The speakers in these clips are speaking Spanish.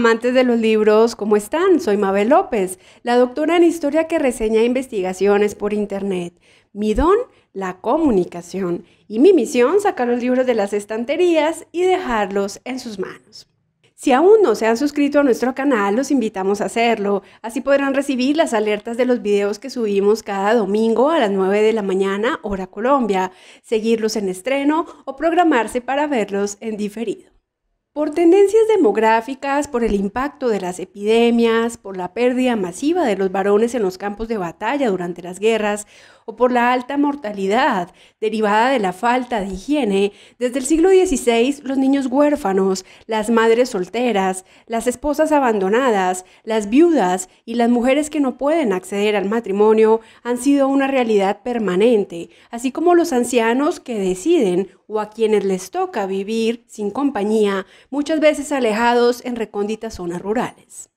amantes de los libros, ¿cómo están? Soy Mabel López, la doctora en historia que reseña investigaciones por internet. Mi don, la comunicación. Y mi misión, sacar los libros de las estanterías y dejarlos en sus manos. Si aún no se han suscrito a nuestro canal, los invitamos a hacerlo. Así podrán recibir las alertas de los videos que subimos cada domingo a las 9 de la mañana, hora Colombia, seguirlos en estreno o programarse para verlos en diferido. Por tendencias demográficas, por el impacto de las epidemias, por la pérdida masiva de los varones en los campos de batalla durante las guerras, o por la alta mortalidad derivada de la falta de higiene, desde el siglo XVI los niños huérfanos, las madres solteras, las esposas abandonadas, las viudas y las mujeres que no pueden acceder al matrimonio han sido una realidad permanente, así como los ancianos que deciden o a quienes les toca vivir sin compañía, muchas veces alejados en recónditas zonas rurales.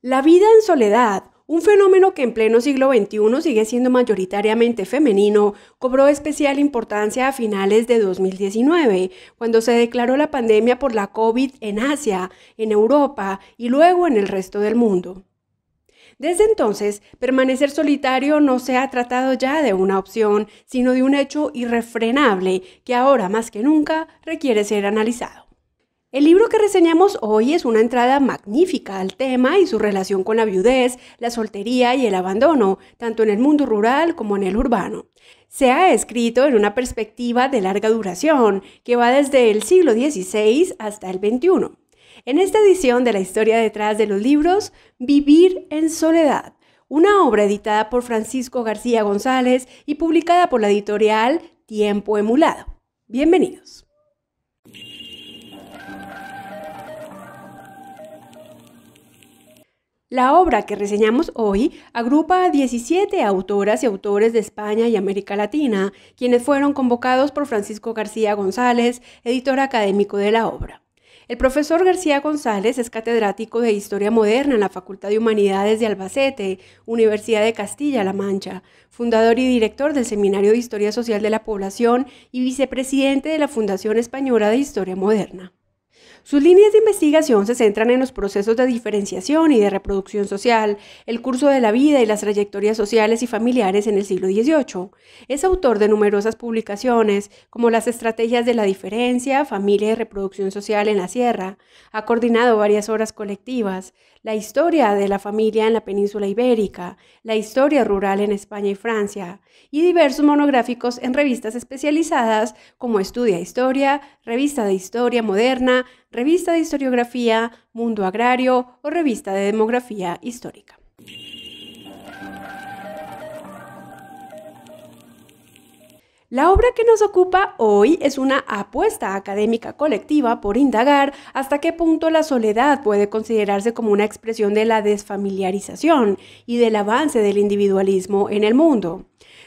La vida en soledad un fenómeno que en pleno siglo XXI sigue siendo mayoritariamente femenino cobró especial importancia a finales de 2019, cuando se declaró la pandemia por la COVID en Asia, en Europa y luego en el resto del mundo. Desde entonces, permanecer solitario no se ha tratado ya de una opción, sino de un hecho irrefrenable que ahora más que nunca requiere ser analizado. El libro que reseñamos hoy es una entrada magnífica al tema y su relación con la viudez, la soltería y el abandono, tanto en el mundo rural como en el urbano. Se ha escrito en una perspectiva de larga duración, que va desde el siglo XVI hasta el XXI. En esta edición de la historia detrás de los libros, Vivir en Soledad, una obra editada por Francisco García González y publicada por la editorial Tiempo Emulado. Bienvenidos. La obra que reseñamos hoy agrupa a 17 autoras y autores de España y América Latina, quienes fueron convocados por Francisco García González, editor académico de la obra. El profesor García González es catedrático de Historia Moderna en la Facultad de Humanidades de Albacete, Universidad de Castilla-La Mancha, fundador y director del Seminario de Historia Social de la Población y vicepresidente de la Fundación Española de Historia Moderna. Sus líneas de investigación se centran en los procesos de diferenciación y de reproducción social, el curso de la vida y las trayectorias sociales y familiares en el siglo XVIII. Es autor de numerosas publicaciones, como Las estrategias de la diferencia, familia y reproducción social en la sierra. Ha coordinado varias obras colectivas, la historia de la familia en la península ibérica, la historia rural en España y Francia, y diversos monográficos en revistas especializadas como Estudia Historia, Revista de Historia Moderna, Revista de Historiografía, Mundo Agrario o Revista de Demografía Histórica. La obra que nos ocupa hoy es una apuesta académica colectiva por indagar hasta qué punto la soledad puede considerarse como una expresión de la desfamiliarización y del avance del individualismo en el mundo.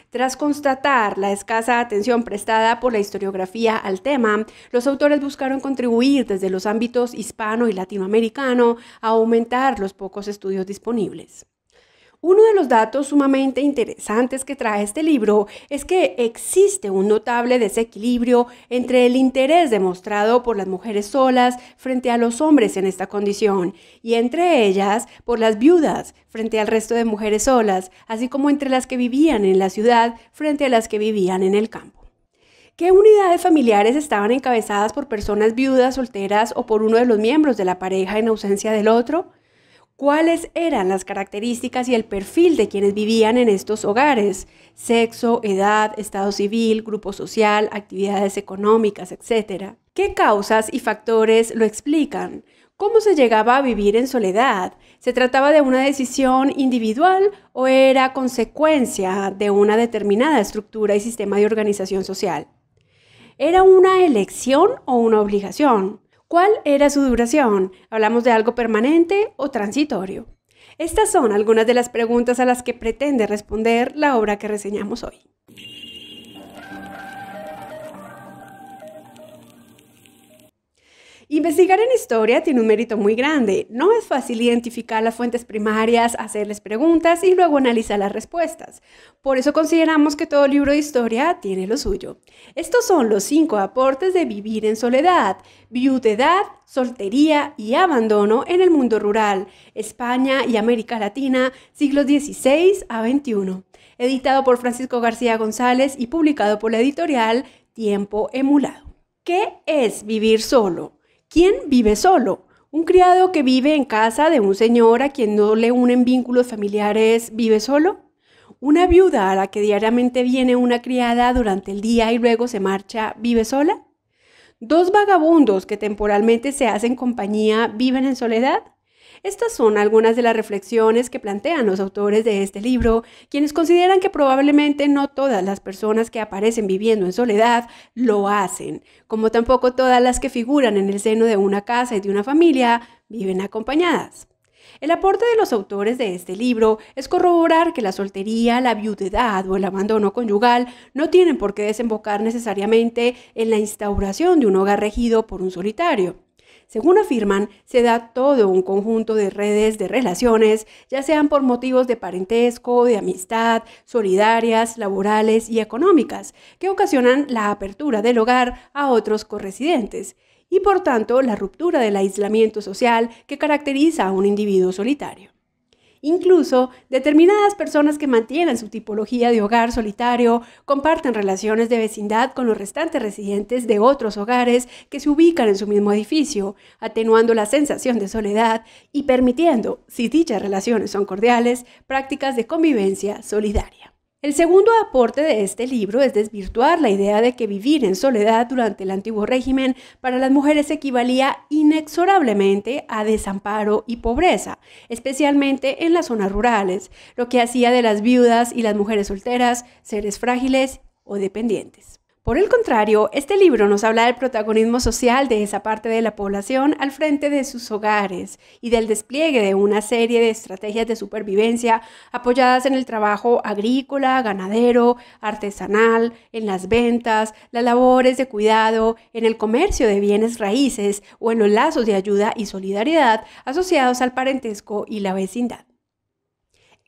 Tras constatar la escasa atención prestada por la historiografía al tema, los autores buscaron contribuir desde los ámbitos hispano y latinoamericano a aumentar los pocos estudios disponibles. Uno de los datos sumamente interesantes que trae este libro es que existe un notable desequilibrio entre el interés demostrado por las mujeres solas frente a los hombres en esta condición y entre ellas por las viudas frente al resto de mujeres solas, así como entre las que vivían en la ciudad frente a las que vivían en el campo. ¿Qué unidades familiares estaban encabezadas por personas viudas, solteras o por uno de los miembros de la pareja en ausencia del otro? cuáles eran las características y el perfil de quienes vivían en estos hogares, sexo, edad, estado civil, grupo social, actividades económicas, etc. ¿Qué causas y factores lo explican? ¿Cómo se llegaba a vivir en soledad? ¿Se trataba de una decisión individual o era consecuencia de una determinada estructura y sistema de organización social? ¿Era una elección o una obligación? ¿Cuál era su duración? ¿Hablamos de algo permanente o transitorio? Estas son algunas de las preguntas a las que pretende responder la obra que reseñamos hoy. Investigar en historia tiene un mérito muy grande. No es fácil identificar las fuentes primarias, hacerles preguntas y luego analizar las respuestas. Por eso consideramos que todo libro de historia tiene lo suyo. Estos son los cinco aportes de vivir en soledad, viudedad, soltería y abandono en el mundo rural, España y América Latina, siglos XVI a XXI. Editado por Francisco García González y publicado por la editorial Tiempo Emulado. ¿Qué es vivir solo? ¿Quién vive solo? Un criado que vive en casa de un señor a quien no le unen vínculos familiares vive solo. Una viuda a la que diariamente viene una criada durante el día y luego se marcha vive sola. Dos vagabundos que temporalmente se hacen compañía viven en soledad. Estas son algunas de las reflexiones que plantean los autores de este libro, quienes consideran que probablemente no todas las personas que aparecen viviendo en soledad lo hacen, como tampoco todas las que figuran en el seno de una casa y de una familia viven acompañadas. El aporte de los autores de este libro es corroborar que la soltería, la viudedad o el abandono conyugal no tienen por qué desembocar necesariamente en la instauración de un hogar regido por un solitario. Según afirman, se da todo un conjunto de redes de relaciones, ya sean por motivos de parentesco, de amistad, solidarias, laborales y económicas, que ocasionan la apertura del hogar a otros corresidentes y por tanto la ruptura del aislamiento social que caracteriza a un individuo solitario. Incluso determinadas personas que mantienen su tipología de hogar solitario comparten relaciones de vecindad con los restantes residentes de otros hogares que se ubican en su mismo edificio, atenuando la sensación de soledad y permitiendo, si dichas relaciones son cordiales, prácticas de convivencia solidaria. El segundo aporte de este libro es desvirtuar la idea de que vivir en soledad durante el antiguo régimen para las mujeres equivalía inexorablemente a desamparo y pobreza, especialmente en las zonas rurales, lo que hacía de las viudas y las mujeres solteras seres frágiles o dependientes. Por el contrario, este libro nos habla del protagonismo social de esa parte de la población al frente de sus hogares y del despliegue de una serie de estrategias de supervivencia apoyadas en el trabajo agrícola, ganadero, artesanal, en las ventas, las labores de cuidado, en el comercio de bienes raíces o en los lazos de ayuda y solidaridad asociados al parentesco y la vecindad.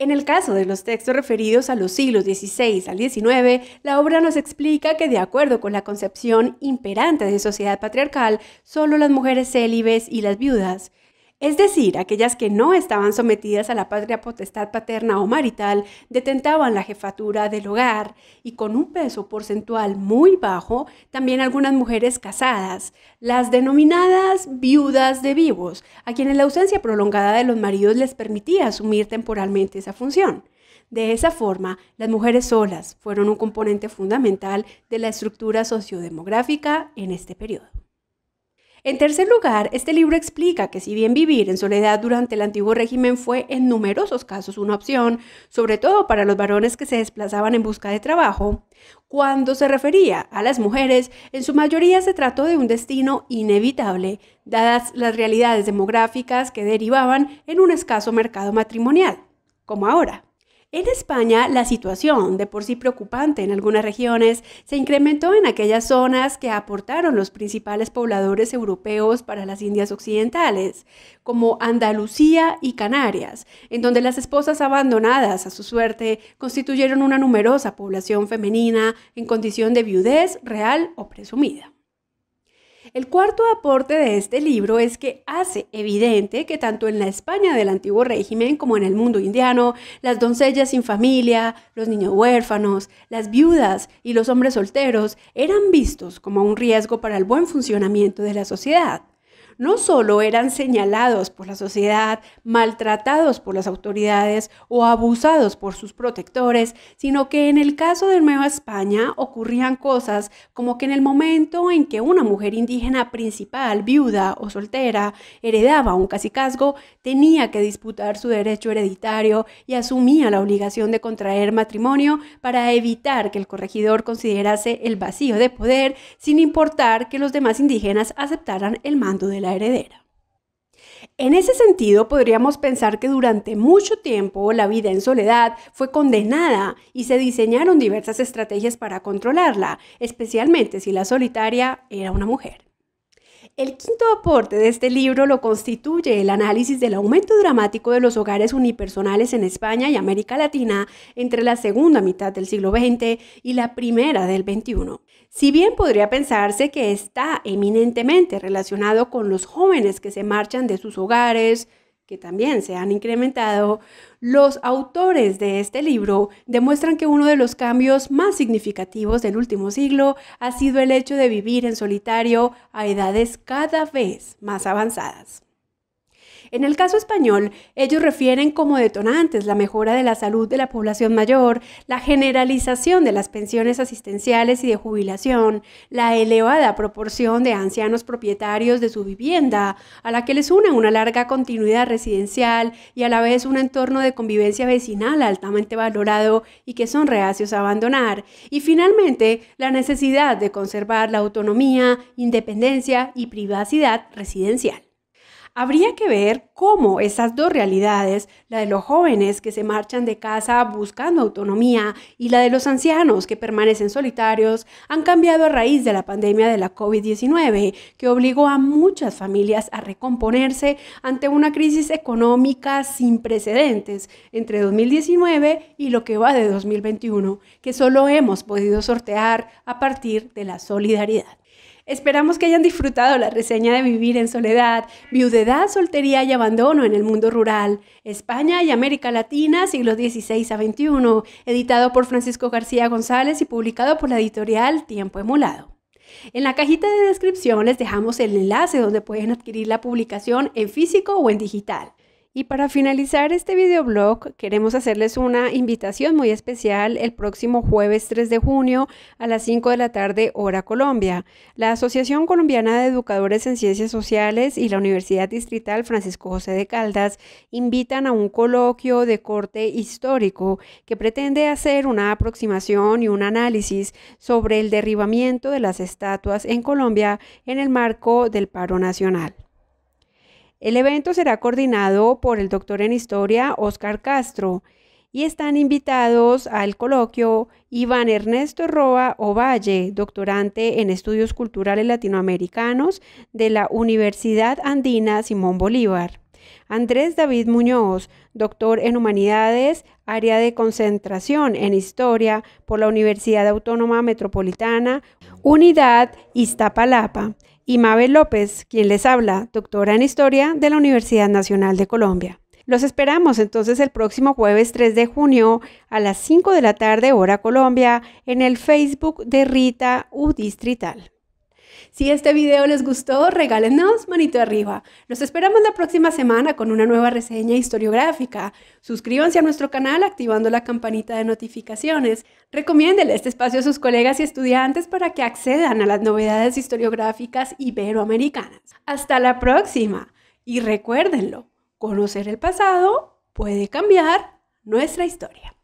En el caso de los textos referidos a los siglos XVI al XIX, la obra nos explica que de acuerdo con la concepción imperante de sociedad patriarcal, solo las mujeres célibes y las viudas es decir, aquellas que no estaban sometidas a la patria potestad paterna o marital, detentaban la jefatura del hogar y con un peso porcentual muy bajo, también algunas mujeres casadas, las denominadas viudas de vivos, a quienes la ausencia prolongada de los maridos les permitía asumir temporalmente esa función. De esa forma, las mujeres solas fueron un componente fundamental de la estructura sociodemográfica en este periodo. En tercer lugar, este libro explica que si bien vivir en soledad durante el antiguo régimen fue en numerosos casos una opción, sobre todo para los varones que se desplazaban en busca de trabajo, cuando se refería a las mujeres, en su mayoría se trató de un destino inevitable, dadas las realidades demográficas que derivaban en un escaso mercado matrimonial, como ahora. En España, la situación, de por sí preocupante en algunas regiones, se incrementó en aquellas zonas que aportaron los principales pobladores europeos para las Indias Occidentales, como Andalucía y Canarias, en donde las esposas abandonadas a su suerte constituyeron una numerosa población femenina en condición de viudez real o presumida. El cuarto aporte de este libro es que hace evidente que tanto en la España del antiguo régimen como en el mundo indiano, las doncellas sin familia, los niños huérfanos, las viudas y los hombres solteros eran vistos como un riesgo para el buen funcionamiento de la sociedad no solo eran señalados por la sociedad, maltratados por las autoridades o abusados por sus protectores, sino que en el caso de Nueva España ocurrían cosas como que en el momento en que una mujer indígena principal, viuda o soltera, heredaba un cacicazgo, tenía que disputar su derecho hereditario y asumía la obligación de contraer matrimonio para evitar que el corregidor considerase el vacío de poder, sin importar que los demás indígenas aceptaran el mando de la heredera. En ese sentido, podríamos pensar que durante mucho tiempo la vida en soledad fue condenada y se diseñaron diversas estrategias para controlarla, especialmente si la solitaria era una mujer. El quinto aporte de este libro lo constituye el análisis del aumento dramático de los hogares unipersonales en España y América Latina entre la segunda mitad del siglo XX y la primera del XXI. Si bien podría pensarse que está eminentemente relacionado con los jóvenes que se marchan de sus hogares, que también se han incrementado, los autores de este libro demuestran que uno de los cambios más significativos del último siglo ha sido el hecho de vivir en solitario a edades cada vez más avanzadas. En el caso español, ellos refieren como detonantes la mejora de la salud de la población mayor, la generalización de las pensiones asistenciales y de jubilación, la elevada proporción de ancianos propietarios de su vivienda, a la que les une una larga continuidad residencial y a la vez un entorno de convivencia vecinal altamente valorado y que son reacios a abandonar, y finalmente la necesidad de conservar la autonomía, independencia y privacidad residencial. Habría que ver cómo esas dos realidades, la de los jóvenes que se marchan de casa buscando autonomía y la de los ancianos que permanecen solitarios, han cambiado a raíz de la pandemia de la COVID-19, que obligó a muchas familias a recomponerse ante una crisis económica sin precedentes entre 2019 y lo que va de 2021, que solo hemos podido sortear a partir de la solidaridad. Esperamos que hayan disfrutado la reseña de Vivir en Soledad, Viudedad, Soltería y Abandono en el Mundo Rural, España y América Latina, siglos XVI a XXI, editado por Francisco García González y publicado por la editorial Tiempo Emulado. En la cajita de descripción les dejamos el enlace donde pueden adquirir la publicación en físico o en digital. Y para finalizar este videoblog, queremos hacerles una invitación muy especial el próximo jueves 3 de junio a las 5 de la tarde, hora Colombia. La Asociación Colombiana de Educadores en Ciencias Sociales y la Universidad Distrital Francisco José de Caldas invitan a un coloquio de corte histórico que pretende hacer una aproximación y un análisis sobre el derribamiento de las estatuas en Colombia en el marco del paro nacional. El evento será coordinado por el doctor en historia Óscar Castro y están invitados al coloquio Iván Ernesto Roa Ovalle, doctorante en estudios culturales latinoamericanos de la Universidad Andina Simón Bolívar. Andrés David Muñoz, doctor en humanidades, área de concentración en historia por la Universidad Autónoma Metropolitana, Unidad Iztapalapa y Mabel López, quien les habla, doctora en Historia de la Universidad Nacional de Colombia. Los esperamos entonces el próximo jueves 3 de junio a las 5 de la tarde hora Colombia en el Facebook de Rita U Distrital. Si este video les gustó, regálennos manito arriba. Nos esperamos la próxima semana con una nueva reseña historiográfica. Suscríbanse a nuestro canal activando la campanita de notificaciones. Recomiéndele este espacio a sus colegas y estudiantes para que accedan a las novedades historiográficas iberoamericanas. Hasta la próxima. Y recuérdenlo, conocer el pasado puede cambiar nuestra historia.